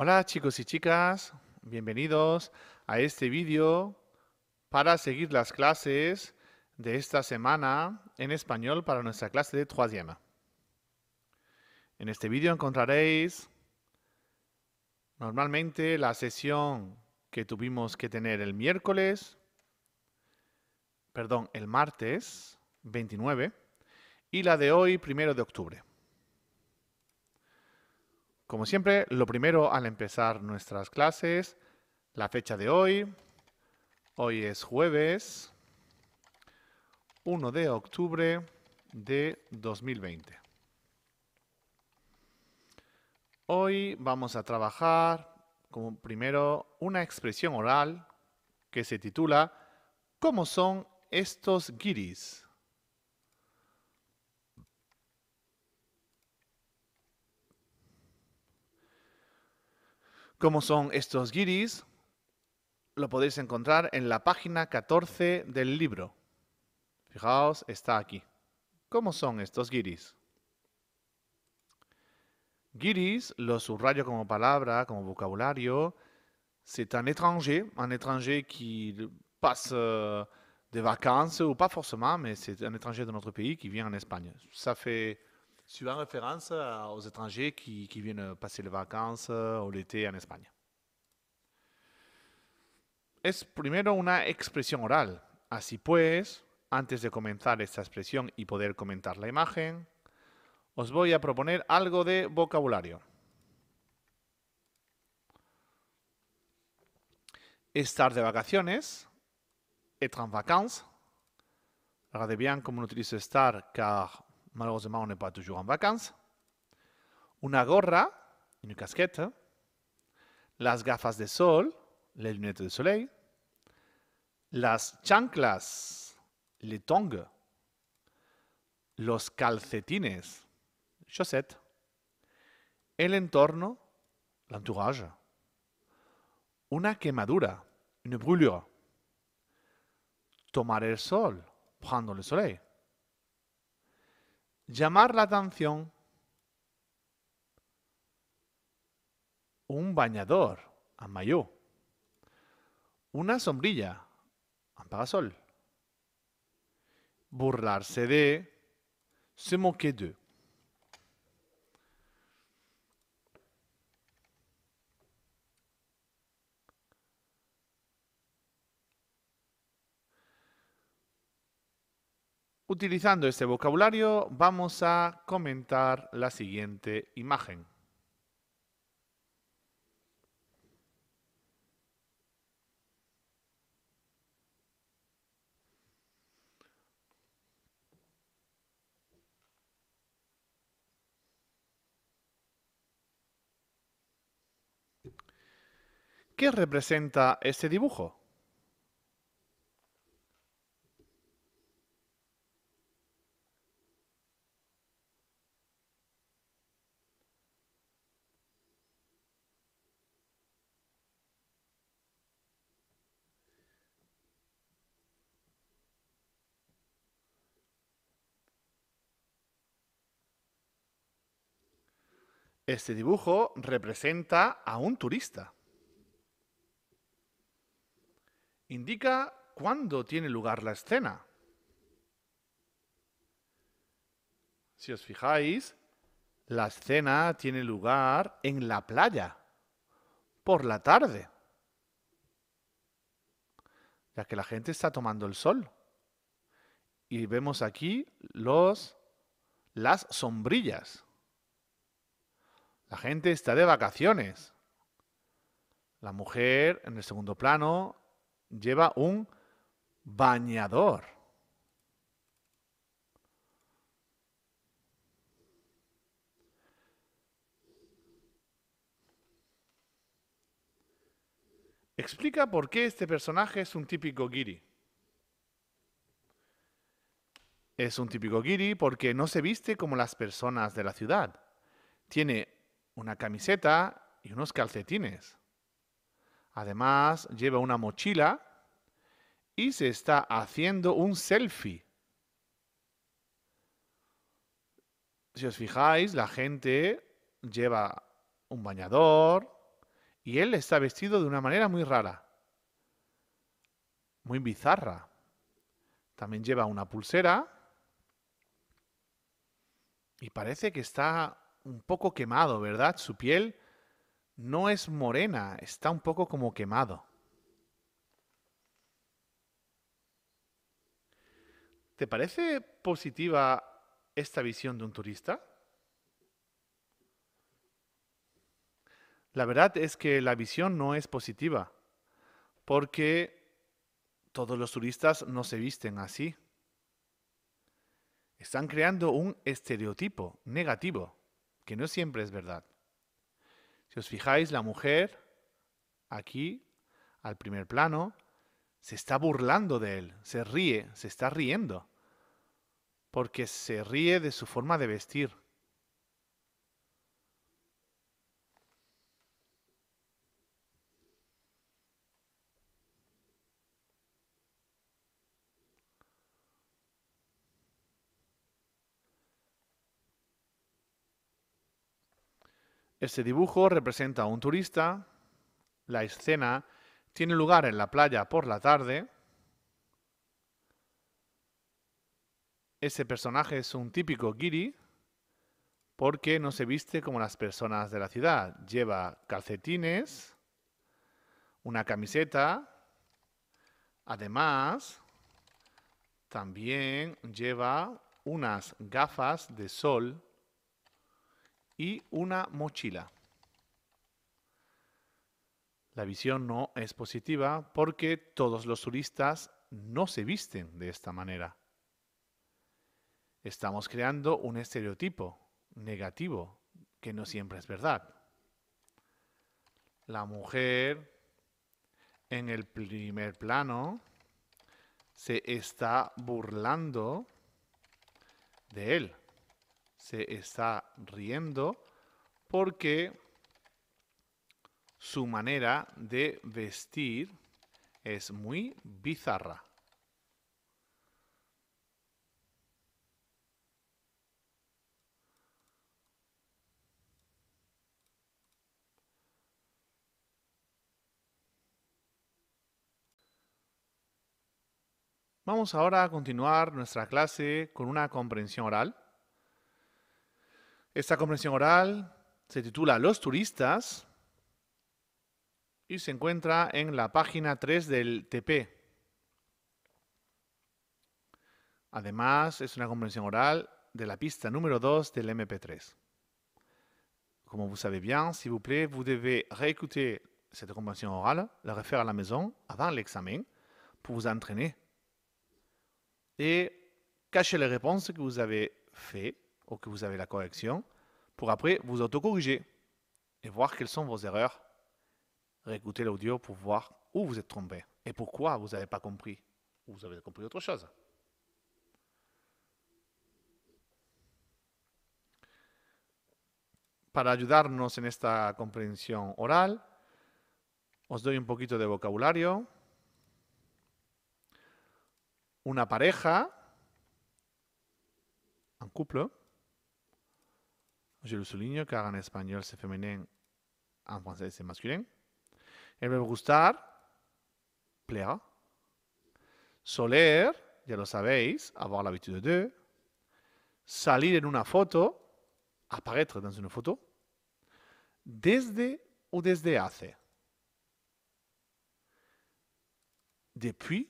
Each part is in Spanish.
Hola chicos y chicas, bienvenidos a este vídeo para seguir las clases de esta semana en español para nuestra clase de troisième. En este vídeo encontraréis normalmente la sesión que tuvimos que tener el miércoles, perdón, el martes 29 y la de hoy, primero de octubre. Como siempre, lo primero al empezar nuestras clases, la fecha de hoy. Hoy es jueves 1 de octubre de 2020. Hoy vamos a trabajar como primero una expresión oral que se titula ¿Cómo son estos guiris? ¿Cómo son estos guiris? Lo podéis encontrar en la página 14 del libro. Fijaos, está aquí. ¿Cómo son estos guiris? Guiris, lo subrayo como palabra, como vocabulario. C'est un étranger, un étranger que pasa de euh, des vacances, ou pas forcément, mais c'est un étranger de notre pays qui vient en España. Ça fait referencia euh, a los extranjeros que vienen a pasar las vacances euh, o l'été en España. Es primero una expresión oral. Así pues, antes de comenzar esta expresión y poder comentar la imagen, os voy a proponer algo de vocabulario. Estar de vacaciones, être en vacances. Regardez bien cómo utilizo estar Malheureusement, on n'est pas en vacances. Una gorra, une casquette, las gafas de sol, les lunettes de soleil, las chanclas, les tongs, los calcetines, chaussettes, el entorno, l'entourage, una quemadura, una brûlure, tomar el sol, prendre el soleil llamar la atención un bañador a mayo, una sombrilla a parasol, burlarse de, se moquer de. Utilizando este vocabulario, vamos a comentar la siguiente imagen. ¿Qué representa este dibujo? Este dibujo representa a un turista. Indica cuándo tiene lugar la escena. Si os fijáis, la escena tiene lugar en la playa, por la tarde, ya que la gente está tomando el sol. Y vemos aquí las sombrillas. La gente está de vacaciones. La mujer en el segundo plano lleva un bañador. Explica por qué este personaje es un típico giri. Es un típico giri porque no se viste como las personas de la ciudad. Tiene una camiseta y unos calcetines. Además, lleva una mochila y se está haciendo un selfie. Si os fijáis, la gente lleva un bañador y él está vestido de una manera muy rara, muy bizarra. También lleva una pulsera y parece que está un poco quemado, ¿verdad? Su piel no es morena, está un poco como quemado. ¿Te parece positiva esta visión de un turista? La verdad es que la visión no es positiva, porque todos los turistas no se visten así. Están creando un estereotipo negativo que no siempre es verdad. Si os fijáis, la mujer aquí, al primer plano, se está burlando de él, se ríe, se está riendo, porque se ríe de su forma de vestir. Este dibujo representa a un turista. La escena tiene lugar en la playa por la tarde. Ese personaje es un típico giri porque no se viste como las personas de la ciudad. Lleva calcetines, una camiseta. Además, también lleva unas gafas de sol y una mochila. La visión no es positiva porque todos los turistas no se visten de esta manera. Estamos creando un estereotipo negativo que no siempre es verdad. La mujer en el primer plano se está burlando de él se está riendo porque su manera de vestir es muy bizarra. Vamos ahora a continuar nuestra clase con una comprensión oral. Cette compréhension orale se titula Los turistas y se encuentra en la página 3 del TP. Además, c'est une compréhension orale de la piste numéro 2 del MP3. Comme vous savez bien, s'il vous plaît, vous devez réécouter cette compréhension orale, la refaire à la maison avant l'examen pour vous entraîner. Et cacher les réponses que vous avez faites ou que vous avez la correction, pour après vous autocorriger et voir quelles sont vos erreurs. récoutez l'audio pour voir où vous êtes trompé et pourquoi vous n'avez pas compris ou vous avez compris autre chose. Para ayudarnos en compréhension orale, oral, os donne un poquito de vocabulario. Une pareja, un couple, je le souligne car en espagnol c'est féminin, en français c'est masculin. El verbo gustar, plaira. Soler, vous le savez, avoir l'habitude de. Salir en une photo, apparaître dans une photo. Desde ou desde hace. Depuis,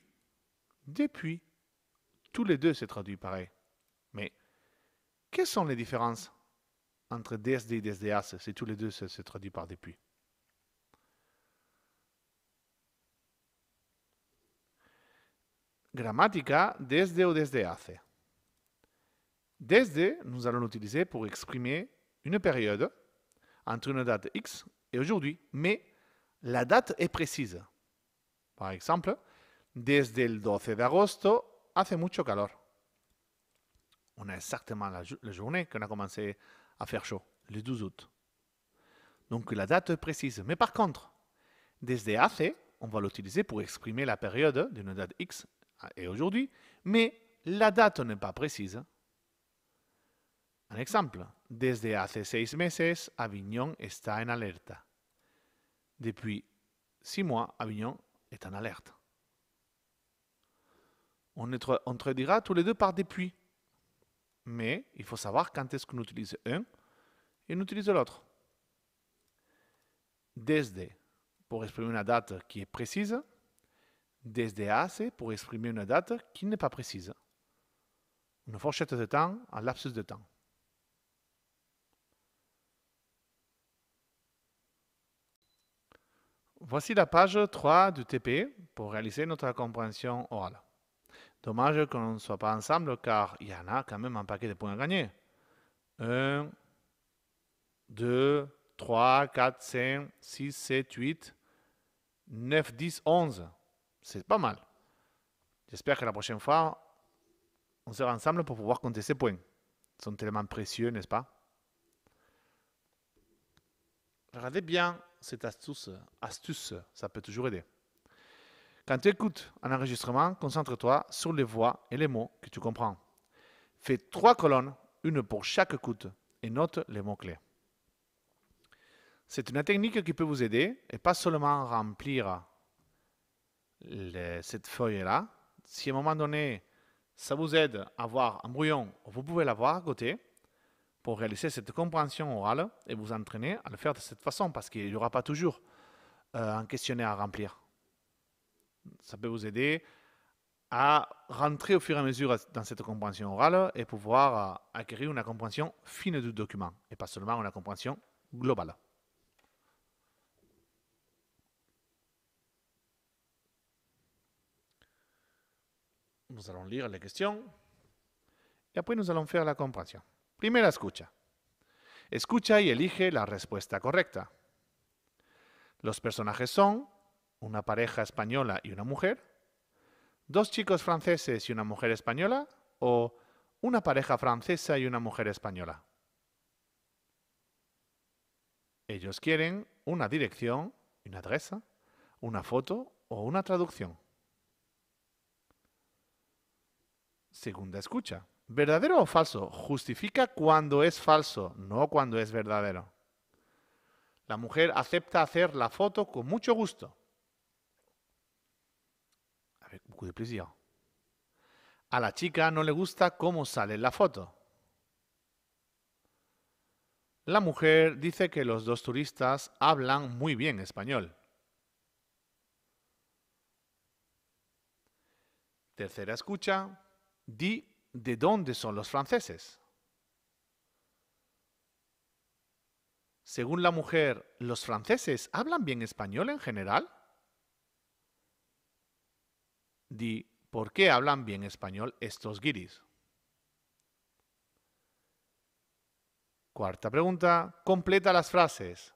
depuis. Tous les deux, se traduisent pareil. Mais quelles sont les différences entre DSD et hace », c'est tous les deux, se traduit par depuis. Grammatica desde ou desde hace. Desde, nous allons l'utiliser pour exprimer une période entre une date X et aujourd'hui, mais la date est précise. Par exemple, desde el 12 de agosto hace mucho calor. On a exactement la, la journée qu'on a commencé à faire chaud, le 12 août. Donc la date précise. Mais par contre, desde on va l'utiliser pour exprimer la période d'une date X et aujourd'hui, mais la date n'est pas précise. Un exemple, desde 6 seis meses, Avignon está en alerta. Depuis 6 mois, Avignon est en alerte. On, entre, on tous les deux par depuis mais il faut savoir quand est-ce qu'on utilise un et on utilise l'autre. DSD pour exprimer une date qui est précise, DSDAC hace pour exprimer une date qui n'est pas précise. Une fourchette de temps, un lapsus de temps. Voici la page 3 du TP e pour réaliser notre compréhension orale. Dommage qu'on ne soit pas ensemble car il y en a quand même un paquet de points à gagner. 1, 2, 3, 4, 5, 6, 7, 8, 9, 10, 11. C'est pas mal. J'espère que la prochaine fois, on sera ensemble pour pouvoir compter ces points. Ils sont tellement précieux, n'est-ce pas Regardez bien cette astuce. Astuce, ça peut toujours aider. Quand tu écoutes un enregistrement, concentre-toi sur les voix et les mots que tu comprends. Fais trois colonnes, une pour chaque écoute, et note les mots-clés. C'est une technique qui peut vous aider et pas seulement remplir cette feuille-là. Si à un moment donné, ça vous aide à avoir un brouillon, vous pouvez l'avoir à côté pour réaliser cette compréhension orale et vous entraîner à le faire de cette façon parce qu'il n'y aura pas toujours euh, un questionnaire à remplir ça peut vous aider à rentrer au fur et à mesure dans cette compréhension orale et pouvoir euh, acquérir une compréhension fine du document et pas seulement une compréhension globale. Nous allons lire les questions et après nous allons faire la compréhension. Primera escucha. Escucha et elige la respuesta correcte. Les personnages sont... una pareja española y una mujer, dos chicos franceses y una mujer española o una pareja francesa y una mujer española. Ellos quieren una dirección, una adresa, una foto o una traducción. Segunda escucha. ¿Verdadero o falso? Justifica cuando es falso, no cuando es verdadero. La mujer acepta hacer la foto con mucho gusto. A la chica no le gusta cómo sale la foto. La mujer dice que los dos turistas hablan muy bien español. Tercera escucha, di de dónde son los franceses. Según la mujer, ¿los franceses hablan bien español en general? ¿por qué hablan bien español estos guiris? Cuarta pregunta, completa las frases.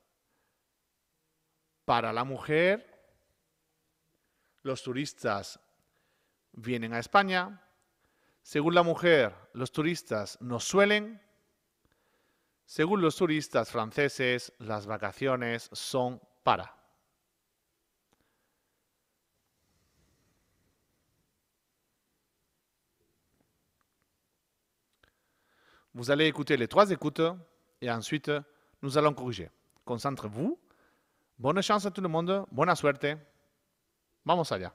Para la mujer, los turistas vienen a España. Según la mujer, los turistas no suelen. Según los turistas franceses, las vacaciones son para. Vous allez écouter les trois écoutes et ensuite nous allons corriger. Concentrez-vous. Bonne chance à tout le monde. Buena suerte. Vamos allá.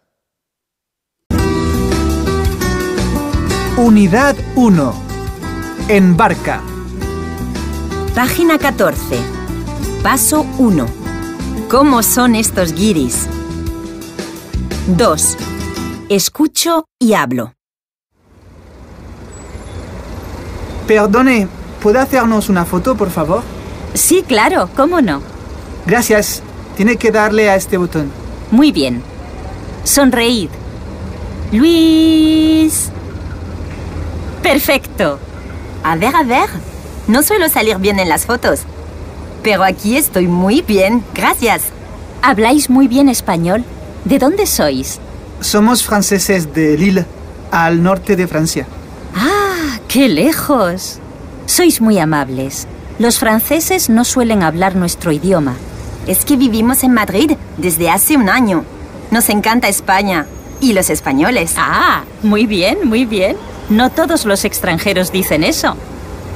Unidad 1. Embarca. Página 14. Paso 1. ¿Cómo son estos guiris? 2. Escucho y hablo. Perdone, ¿puede hacernos una foto, por favor? Sí, claro, ¿cómo no? Gracias. Tiene que darle a este botón. Muy bien. Sonreíd. Luis. Perfecto. A ver, a ver. No suelo salir bien en las fotos. Pero aquí estoy muy bien, gracias. Habláis muy bien español. ¿De dónde sois? Somos franceses de Lille, al norte de Francia. ¡Qué lejos! Sois muy amables. Los franceses no suelen hablar nuestro idioma. Es que vivimos en Madrid desde hace un año. Nos encanta España y los españoles. Ah, muy bien, muy bien. No todos los extranjeros dicen eso.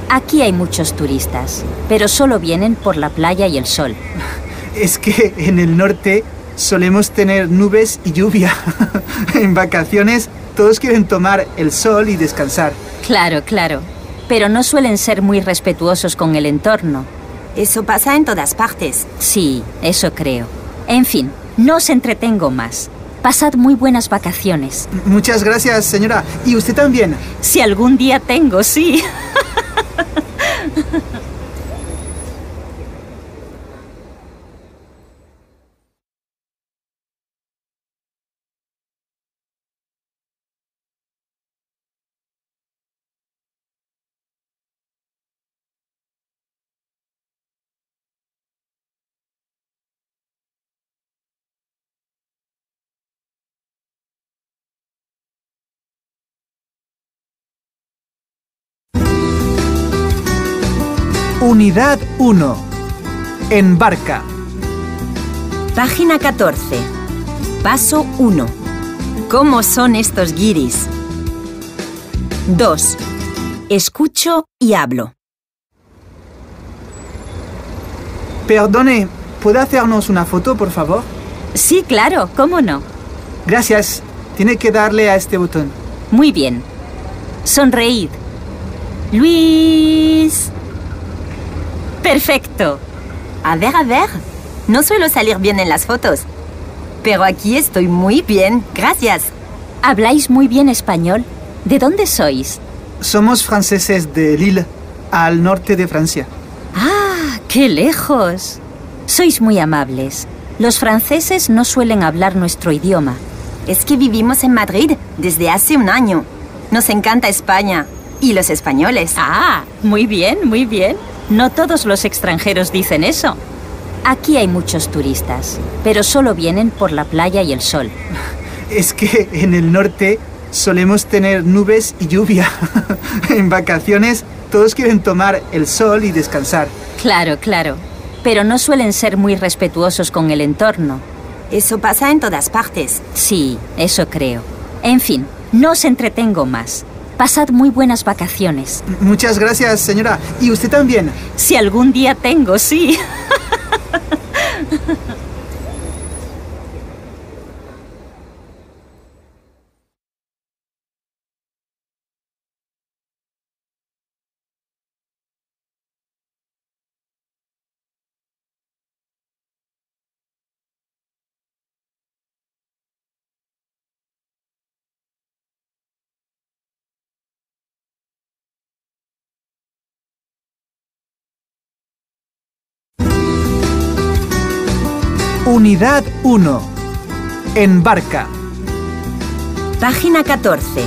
Aquí hay muchos turistas, pero solo vienen por la playa y el sol. Es que en el norte solemos tener nubes y lluvia. en vacaciones todos quieren tomar el sol y descansar. Claro, claro. Pero no suelen ser muy respetuosos con el entorno. Eso pasa en todas partes. Sí, eso creo. En fin, no os entretengo más. Pasad muy buenas vacaciones. Muchas gracias, señora. Y usted también. Si algún día tengo, sí. Unidad 1. Embarca. Página 14. Paso 1. ¿Cómo son estos guiris? 2. Escucho y hablo. Perdone, ¿puede hacernos una foto, por favor? Sí, claro, ¿cómo no? Gracias. Tiene que darle a este botón. Muy bien. Sonreíd. Luis. Perfecto. A ver, a ver. No suelo salir bien en las fotos, pero aquí estoy muy bien, gracias. ¿Habláis muy bien español? ¿De dónde sois? Somos franceses de Lille, al norte de Francia. ¡Ah, qué lejos! Sois muy amables. Los franceses no suelen hablar nuestro idioma. Es que vivimos en Madrid desde hace un año. Nos encanta España y los españoles. Ah, muy bien, muy bien. No todos los extranjeros dicen eso. Aquí hay muchos turistas, pero solo vienen por la playa y el sol. Es que en el norte solemos tener nubes y lluvia. en vacaciones todos quieren tomar el sol y descansar. Claro, claro. Pero no suelen ser muy respetuosos con el entorno. Eso pasa en todas partes. Sí, eso creo. En fin, no os entretengo más. Pasad muy buenas vacaciones. Muchas gracias, señora. Y usted también. Si algún día tengo, sí. Unidad 1. Embarca. Página 14.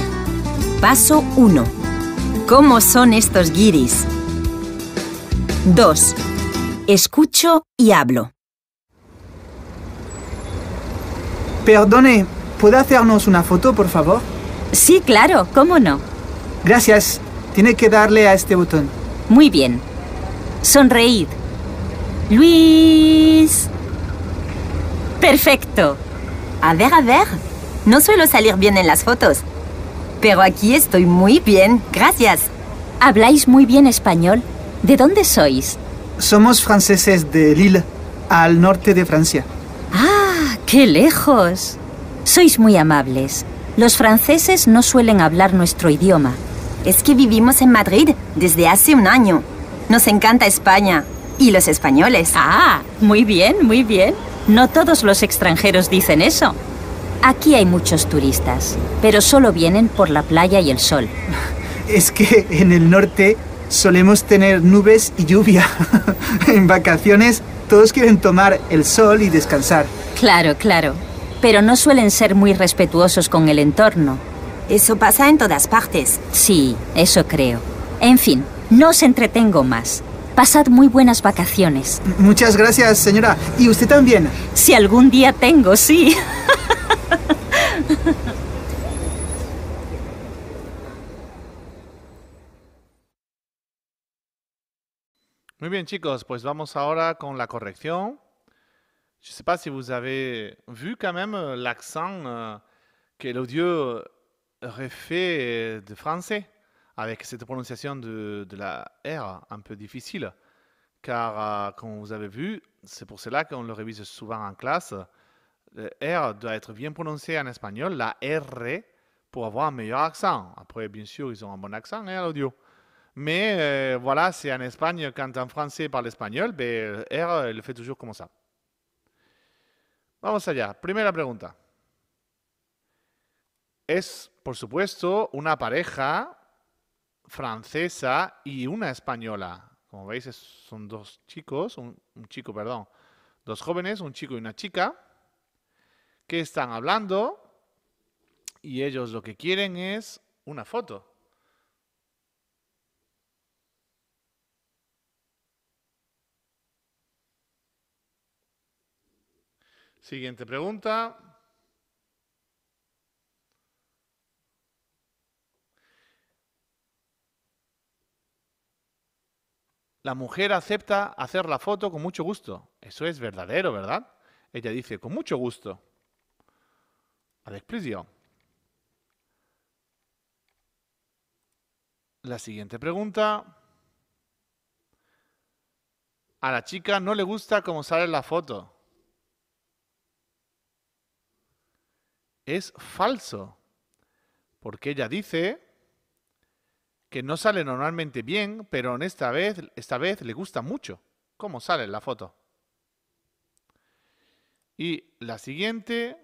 Paso 1. ¿Cómo son estos guiris? 2. Escucho y hablo. Perdone, ¿puede hacernos una foto, por favor? Sí, claro, ¿cómo no? Gracias. Tiene que darle a este botón. Muy bien. Sonreíd. Luis perfecto. A ver, a ver. No suelo salir bien en las fotos. Pero aquí estoy muy bien, gracias. Habláis muy bien español. ¿De dónde sois? Somos franceses de Lille, al norte de Francia. ¡Ah! ¡Qué lejos! Sois muy amables. Los franceses no suelen hablar nuestro idioma. Es que vivimos en Madrid desde hace un año. Nos encanta España y los españoles. Ah, muy bien, muy bien. No todos los extranjeros dicen eso. Aquí hay muchos turistas, pero solo vienen por la playa y el sol. Es que en el norte solemos tener nubes y lluvia. en vacaciones todos quieren tomar el sol y descansar. Claro, claro. Pero no suelen ser muy respetuosos con el entorno. Eso pasa en todas partes. Sí, eso creo. En fin, no os entretengo más. Pasad muy buenas vacaciones. Muchas gracias, señora. ¿Y usted también? Si algún día tengo, sí. Muy bien, chicos, pues vamos ahora con la corrección. No sé si vous avez vu quand même euh, l'accent euh, que l'audio refait euh, de français. avec cette prononciation de, la R un peu difficile. Car, euh, comme vous avez vu, c'est pour cela qu'on le révise souvent en classe. Le R doit être bien prononcé en espagnol, la R pour avoir un meilleur accent. Après, bien sûr, ils ont un bon accent hein, à l'audio. Mais euh, voilà, c'est en Espagne, quand un Français parle espagnol, ben, R le fait toujours comme ça. Vamos allá. Primera pregunta. Es, por supuesto, una pareja francesa y una española. Como veis, son dos chicos, un chico, perdón, dos jóvenes, un chico y una chica, que están hablando y ellos lo que quieren es una foto. Siguiente pregunta. La mujer acepta hacer la foto con mucho gusto. Eso es verdadero, ¿verdad? Ella dice, con mucho gusto. Avec plaisir. La siguiente pregunta. A la chica no le gusta cómo sale la foto. Es falso. Porque ella dice, que no sale normalmente bien, pero en esta vez, esta vez le gusta mucho cómo sale la foto. Y la siguiente.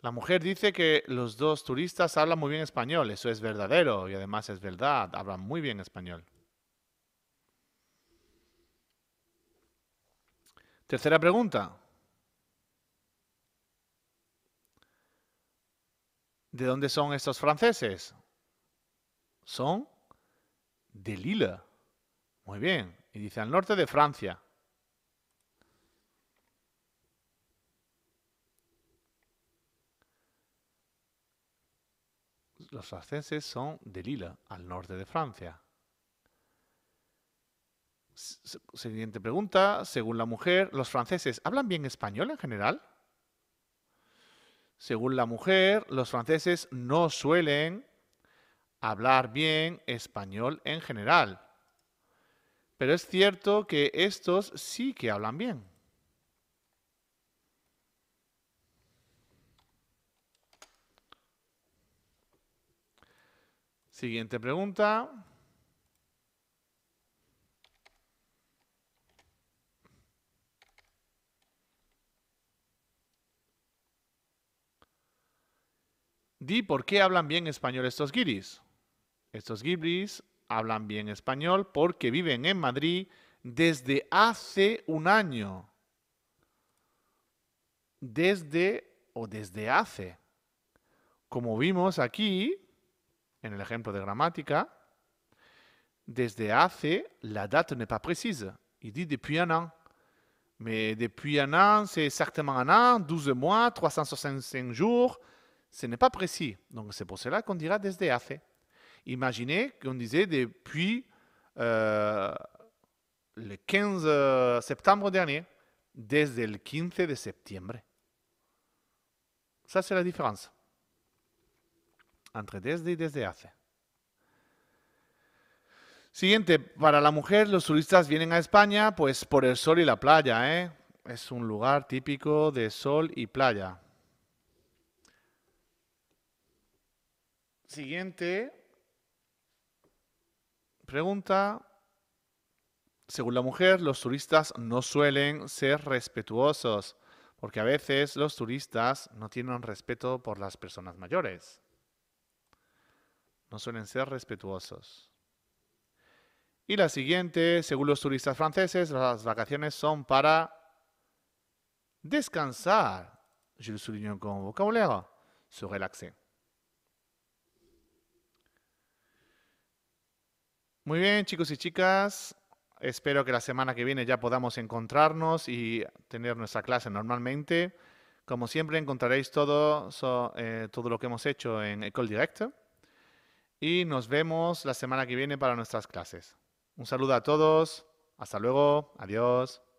La mujer dice que los dos turistas hablan muy bien español, eso es verdadero y además es verdad, hablan muy bien español. Tercera pregunta. ¿De dónde son estos franceses? Son de Lille. Muy bien. Y dice al norte de Francia. Los franceses son de Lille, al norte de Francia. Siguiente pregunta. Según la mujer, ¿los franceses hablan bien español en general? Según la mujer, los franceses no suelen hablar bien español en general. Pero es cierto que estos sí que hablan bien. Siguiente pregunta. Di por qué hablan bien español estos guiris. Estos guiris hablan bien español porque viven en Madrid desde hace un año. Desde o desde hace. Como vimos aquí, en el ejemplo de gramática, desde hace, la data no es precisa. Y dice depuis un an. Mais depuis un año c'est exactement un an, 12 mois, 365 jours, Ce n'est pas précis. Donc c'est pour cela qu'on dira desde hace. Imaginez qu'on disait depuis euh, le 15 euh, septembre dernier, desde el 15 de septiembre. Ça, c'est la différence entre desde y desde hace. Siguiente, para la mujer, los turistas vienen a España pues por el sol y la playa, ¿eh? Es un lugar típico de sol y playa. Siguiente pregunta. Según la mujer, los turistas no suelen ser respetuosos, porque a veces los turistas no tienen respeto por las personas mayores. No suelen ser respetuosos. Y la siguiente, según los turistas franceses, las vacaciones son para descansar. Je le souligne con vocabulario. se relaxer. Muy bien, chicos y chicas. Espero que la semana que viene ya podamos encontrarnos y tener nuestra clase normalmente. Como siempre, encontraréis todo, eh, todo lo que hemos hecho en Ecole Direct. Y nos vemos la semana que viene para nuestras clases. Un saludo a todos. Hasta luego. Adiós.